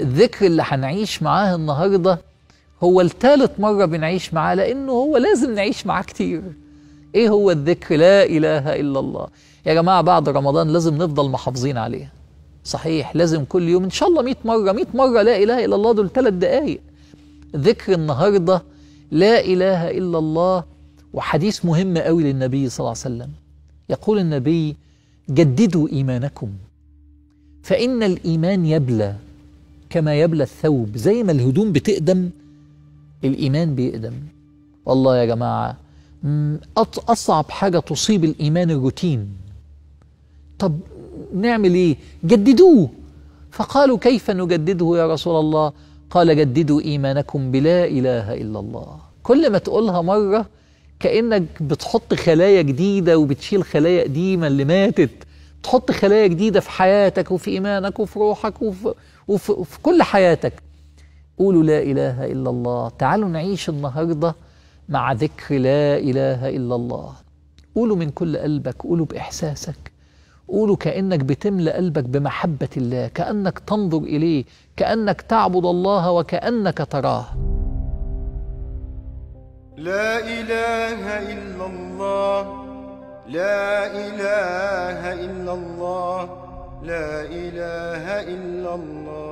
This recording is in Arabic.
الذكر اللي هنعيش معاه النهارده هو الثالث مره بنعيش معاه لانه هو لازم نعيش معاه كتير ايه هو الذكر لا اله الا الله يا جماعه بعد رمضان لازم نفضل محافظين عليها صحيح لازم كل يوم ان شاء الله 100 مره 100 مره لا اله الا الله دول ثلاث دقائق ذكر النهارده لا اله الا الله وحديث مهم قوي للنبي صلى الله عليه وسلم يقول النبي جددوا ايمانكم فان الايمان يبلى كما يبلى الثوب زي ما الهدوم بتقدم الإيمان بيقدم والله يا جماعة أصعب حاجة تصيب الإيمان الروتين طب نعمل إيه؟ جددوه فقالوا كيف نجدده يا رسول الله؟ قال جددوا إيمانكم بلا إله إلا الله كل ما تقولها مرة كأنك بتحط خلايا جديدة وبتشيل خلايا قديمة اللي ماتت تحط خلايا جديدة في حياتك وفي إيمانك وفي روحك وفي, وفي, وفي كل حياتك قولوا لا إله إلا الله تعالوا نعيش النهاردة مع ذكر لا إله إلا الله قولوا من كل قلبك قولوا بإحساسك قولوا كأنك بتملى قلبك بمحبة الله كأنك تنظر إليه كأنك تعبد الله وكأنك تراه لا إله إلا الله لا إله إلا الله لا إله إلا الله